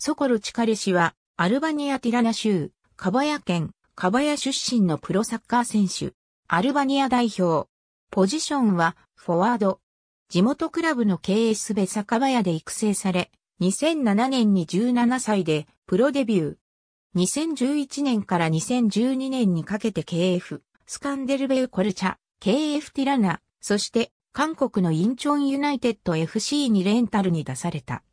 ソコル・チカレ氏は、アルバニア・ティラナ州、カバヤ県、カバヤ出身のプロサッカー選手。アルバニア代表。ポジションは、フォワード。地元クラブの KS ベサカバヤで育成され、2007年に17歳で、プロデビュー。2011年から2012年にかけて KF、スカンデルベウコルチャ、KF ティラナ、そして、韓国のインチョンユナイテッド FC にレンタルに出された。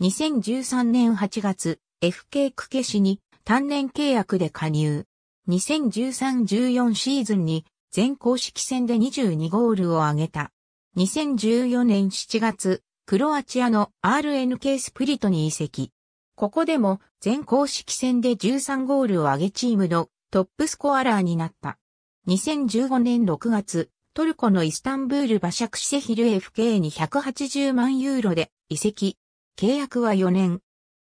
2013年8月、FK ク家市に単年契約で加入。2013-14シーズンに全公式戦で22ゴールを挙げた。2014年7月、クロアチアの RNK スプリトに移籍。ここでも全公式戦で13ゴールを挙げチームのトップスコアラーになった。2015年6月、トルコのイスタンブール馬借シセヒル FK に180万ユーロで移籍。契約は4年。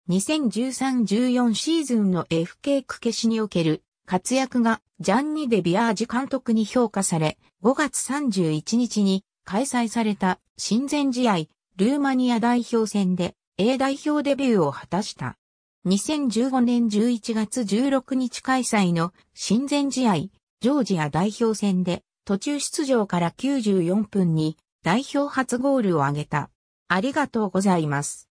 2013-14シーズンの FK 区消しにおける活躍がジャンニ・デ・ビアージ監督に評価され、5月31日に開催された親善試合、ルーマニア代表戦で A 代表デビューを果たした。2015年11月16日開催の親善試合、ジョージア代表戦で途中出場から94分に代表初ゴールを挙げた。ありがとうございます。